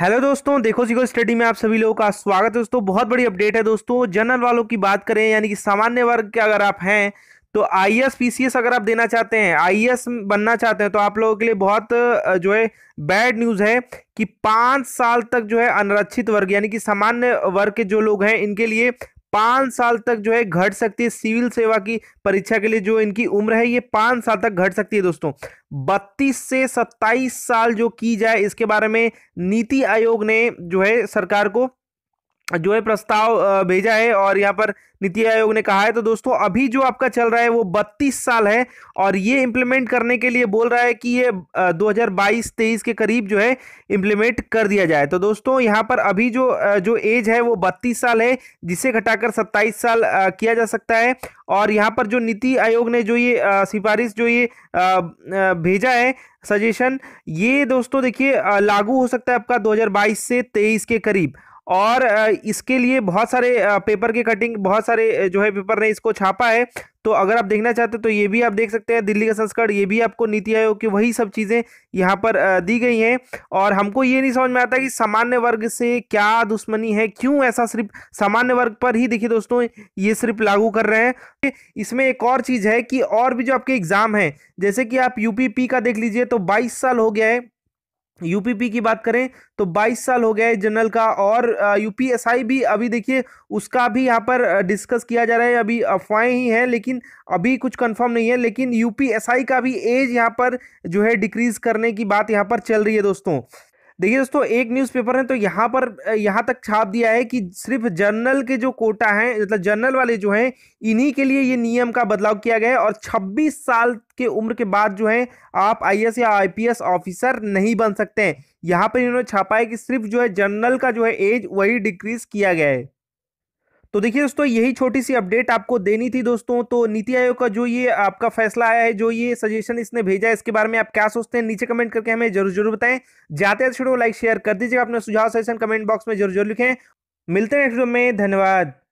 hello दोस्तों देखो सीखो स्टडी में आप सभी लोगों का स्वागत है दोस्तों बहुत बड़ी अपडेट है दोस्तों जनरल वालों की बात करें यानी कि सामान्य वर्ग के अगर आप हैं तो I S P C S अगर आप देना चाहते हैं आई एस e बनना चाहते हैं तो आप लोगों के लिए बहुत जो है बैड न्यूज़ है कि पाँच साल तक जो है अनरक्षित वर्ग यानी कि सामान्य वर्ग के जो लोग हैं इनके लिए पांच साल तक जो है घट सकती है सिविल सेवा की परीक्षा के लिए जो इनकी उम्र है ये पांच साल तक घट सकती है दोस्तों बत्तीस से सत्ताईस साल जो की जाए इसके बारे में नीति आयोग ने जो है सरकार को जो है प्रस्ताव भेजा है और यहाँ पर नीति आयोग ने कहा है तो दोस्तों अभी जो आपका चल रहा है वो 32 साल है और ये इम्प्लीमेंट करने के लिए बोल रहा है कि ये 2022-23 के करीब जो है इम्प्लीमेंट कर दिया जाए तो दोस्तों यहाँ पर अभी जो जो एज है वो 32 साल है जिसे घटाकर 27 साल किया जा सकता है और यहाँ पर जो नीति आयोग ने जो ये सिफारिश जो ये भेजा है सजेशन ये दोस्तों देखिए लागू हो सकता है आपका दो से तेईस के करीब और इसके लिए बहुत सारे पेपर की कटिंग बहुत सारे जो है पेपर ने इसको छापा है तो अगर आप देखना चाहते हैं तो ये भी आप देख सकते हैं दिल्ली का संस्करण ये भी आपको नीति आयोग की वही सब चीज़ें यहाँ पर दी गई हैं और हमको ये नहीं समझ में आता कि सामान्य वर्ग से क्या दुश्मनी है क्यों ऐसा सिर्फ सामान्य वर्ग पर ही देखिए दोस्तों ये सिर्फ लागू कर रहे हैं इसमें एक और चीज़ है कि और भी जो आपके एग्ज़ाम हैं जैसे कि आप यू का देख लीजिए तो बाईस साल हो गया है यूपीपी की बात करें तो 22 साल हो गया है जनरल का और यूपीएसआई भी अभी देखिए उसका भी यहाँ पर डिस्कस किया जा रहा है अभी अफवाहें ही हैं लेकिन अभी कुछ कंफर्म नहीं है लेकिन यूपीएसआई का भी एज यहाँ पर जो है डिक्रीज करने की बात यहाँ पर चल रही है दोस्तों देखिए दोस्तों एक न्यूज़पेपर ने तो यहाँ पर यहाँ तक छाप दिया है कि सिर्फ जर्नल के जो कोटा है मतलब जर्नल वाले जो हैं इन्हीं के लिए ये नियम का बदलाव किया गया है और 26 साल के उम्र के बाद जो है आप आईएएस या आईपीएस ऑफिसर नहीं बन सकते हैं यहाँ पर इन्होंने छापा है कि सिर्फ जो है जर्नल का जो है एज वही डिक्रीज किया गया है तो देखिए दोस्तों यही छोटी सी अपडेट आपको देनी थी दोस्तों तो नीति आयोग का जो ये आपका फैसला आया है जो ये सजेशन इसने भेजा है इसके बारे में आप क्या सोचते हैं नीचे कमेंट करके हमें जरूर जरूर बताएं जाते हैं लाइक शेयर कर दीजिएगा अपने सुझाव सजेशन कमेंट बॉक्स में जरूर जरूर लिखें मिलते हैं में धन्यवाद